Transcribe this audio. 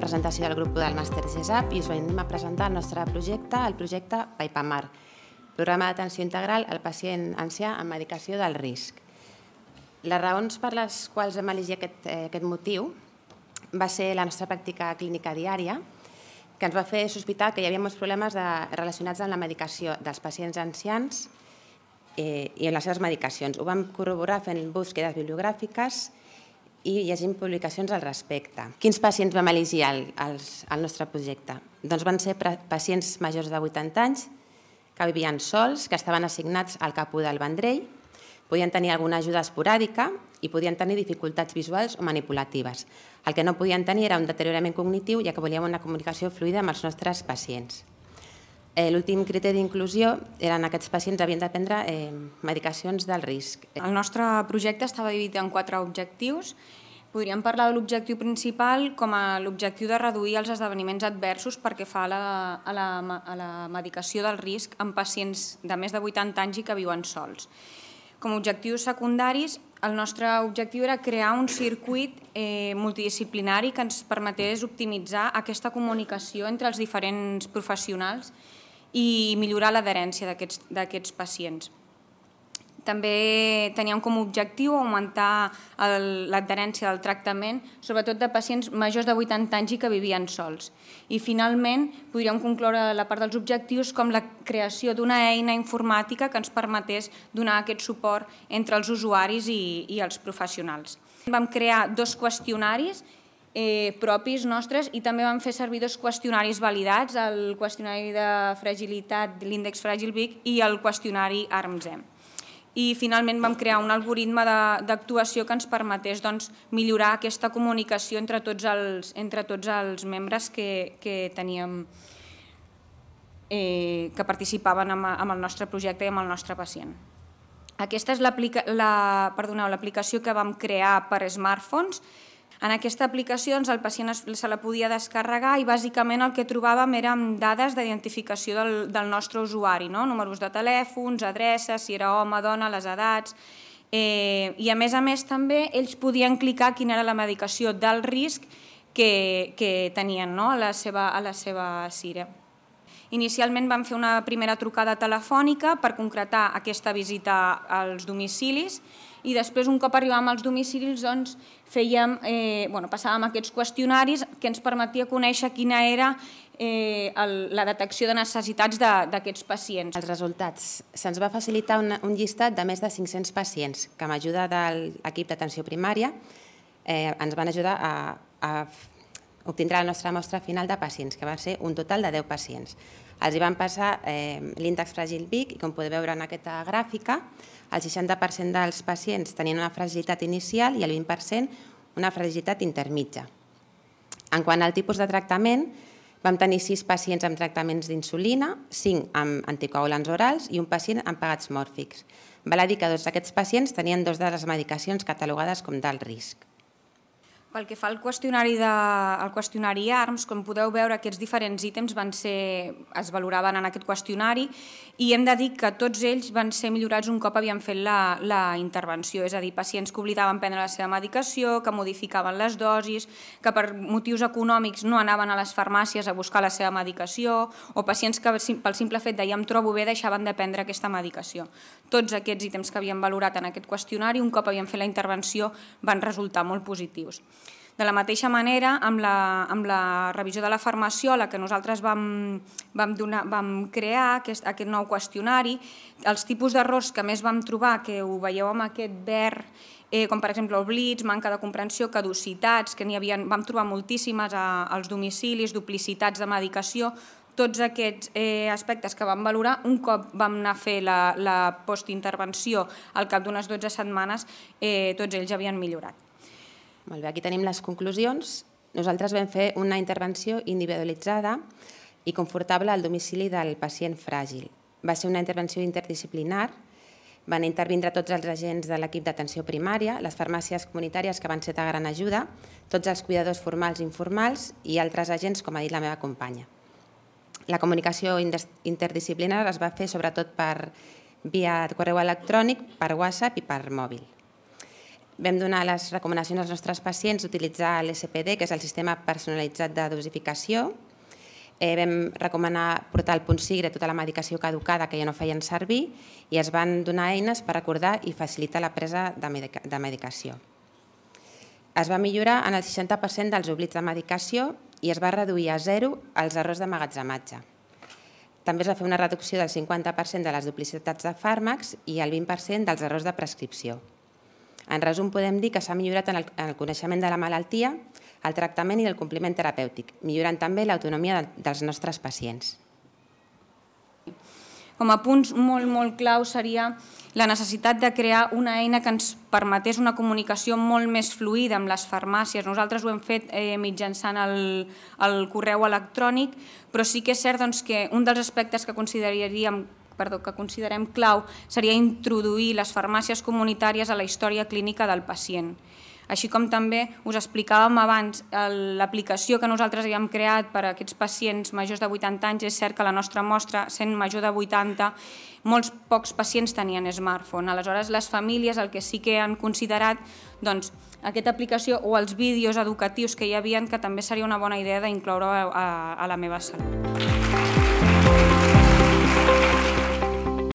presentació del grup del màster GESAP i us venim a presentar el nostre projecte, el projecte PAIPAMAR, programa d'atenció integral al pacient ancià amb medicació del risc. Les raons per les quals vam elegir aquest, eh, aquest motiu va ser la nostra pràctica clínica diària, que ens va fer sospitar que hi havia molts problemes de, relacionats amb la medicació dels pacients ancians eh, i amb les seves medicacions. Ho vam corroborar fent búsquedes bibliogràfiques i llegint publicacions al respecte. Quins pacients vam elegir al, al, al nostre projecte? Doncs van ser pacients majors de 80 anys que vivien sols, que estaven assignats al capó del vendrell, podien tenir alguna ajuda esporàdica i podien tenir dificultats visuals o manipulatives. El que no podien tenir era un deteriorament cognitiu, ja que volíem una comunicació fluida amb els nostres pacients. Eh, l'últim criteri d'inclusió eren aquests pacients havien de prendre eh, medicacions del risc. El nostre projecte estava dividit en quatre objectius. Podríem parlar de l'objectiu principal com a l'objectiu de reduir els esdeveniments adversos perquè fa a la, a, la, medicació del risc en pacients de més de 80 anys i que viuen sols. Com a objectius secundaris, el nostre objectiu era crear un circuit eh, multidisciplinari que ens permetés optimitzar aquesta comunicació entre els diferents professionals i millorar l'adherència d'aquests pacients. També teníem com a objectiu augmentar l'adherència del tractament, sobretot de pacients majors de 80 anys i que vivien sols. I finalment podríem concloure la part dels objectius com la creació d'una eina informàtica que ens permetés donar aquest suport entre els usuaris i, els professionals. Vam crear dos qüestionaris eh, propis nostres i també vam fer servir dos qüestionaris validats, el qüestionari de fragilitat, l'índex fràgil Vic i el qüestionari ARMSEM. I finalment vam crear un algoritme d'actuació que ens permetés doncs, millorar aquesta comunicació entre tots els, entre tots els membres que, que teníem eh, que participaven amb, amb el nostre projecte i amb el nostre pacient. Aquesta és l'aplicació la, que vam crear per smartphones en aquesta aplicació doncs, el pacient se la podia descarregar i bàsicament el que trobàvem eren dades d'identificació del, del nostre usuari, no? números de telèfons, adreces, si era home, dona, les edats... Eh, I a més a més també ells podien clicar quina era la medicació del risc que, que tenien no? a, la seva, a la seva Inicialment vam fer una primera trucada telefònica per concretar aquesta visita als domicilis i després, un cop arribàvem als domicilis, doncs, fèiem, eh, bueno, passàvem aquests qüestionaris que ens permetia conèixer quina era eh, el, la detecció de necessitats d'aquests pacients. Els resultats. Se'ns va facilitar un, un llistat de més de 500 pacients que amb ajuda de l'equip d'atenció primària eh, ens van ajudar a, a obtindrà la nostra mostra final de pacients, que va ser un total de 10 pacients. Els hi van passar eh, l'índex fràgil BIC i com podeu veure en aquesta gràfica, el 60% dels pacients tenien una fragilitat inicial i el 20% una fragilitat intermitja. En quant al tipus de tractament, vam tenir 6 pacients amb tractaments d'insulina, 5 amb anticoagulants orals i un pacient amb pagats mòrfics. Val a dir que dos d'aquests pacients tenien dos de les medicacions catalogades com d'alt risc. Pel que fa al qüestionari, de, al qüestionari ARMS, com podeu veure, aquests diferents ítems van ser, es valoraven en aquest qüestionari i hem de dir que tots ells van ser millorats un cop havien fet la, la intervenció, és a dir, pacients que oblidaven prendre la seva medicació, que modificaven les dosis, que per motius econòmics no anaven a les farmàcies a buscar la seva medicació o pacients que pel simple fet de ja em trobo bé deixaven de prendre aquesta medicació. Tots aquests ítems que havien valorat en aquest qüestionari, un cop havien fet la intervenció, van resultar molt positius. De la mateixa manera, amb la, amb la revisió de la farmació, la que nosaltres vam, vam, donar, vam crear aquest, aquest nou qüestionari, els tipus d'errors que més vam trobar, que ho veieu amb aquest verd, eh, com per exemple oblits, manca de comprensió, caducitats, que n'hi havia, vam trobar moltíssimes a, als domicilis, duplicitats de medicació, tots aquests eh, aspectes que vam valorar un cop vam anar a fer la, la postintervenció al cap d'unes 12 setmanes, eh, tots ells havien millorat. Molt bé, aquí tenim les conclusions. Nosaltres vam fer una intervenció individualitzada i confortable al domicili del pacient fràgil. Va ser una intervenció interdisciplinar, van intervindre tots els agents de l'equip d'atenció primària, les farmàcies comunitàries que van ser de gran ajuda, tots els cuidadors formals i informals i altres agents, com ha dit la meva companya. La comunicació interdisciplinar es va fer sobretot per via correu electrònic, per WhatsApp i per mòbil vam donar les recomanacions als nostres pacients d'utilitzar l'SPD, que és el sistema personalitzat de dosificació. Eh, vam recomanar portar el punt sigre tota la medicació caducada que ja no feien servir i es van donar eines per acordar i facilitar la presa de, de medicació. Es va millorar en el 60% dels oblits de medicació i es va reduir a zero els errors d'amagatzematge. També es va fer una reducció del 50% de les duplicitats de fàrmacs i el 20% dels errors de prescripció. En resum, podem dir que s'ha millorat en el, en el coneixement de la malaltia, el tractament i el compliment terapèutic, millorant també l'autonomia de, dels nostres pacients. Com a punts molt, molt clau seria la necessitat de crear una eina que ens permetés una comunicació molt més fluida amb les farmàcies. Nosaltres ho hem fet eh, mitjançant el, el correu electrònic, però sí que és cert doncs, que un dels aspectes que consideraríem perdó, que considerem clau seria introduir les farmàcies comunitàries a la història clínica del pacient. Així com també us explicàvem abans, l'aplicació que nosaltres havíem creat per a aquests pacients majors de 80 anys, és cert que la nostra mostra, sent major de 80, molts pocs pacients tenien smartphone. Aleshores, les famílies el que sí que han considerat doncs, aquesta aplicació o els vídeos educatius que hi havia, que també seria una bona idea d'incloure a, a, la meva salut.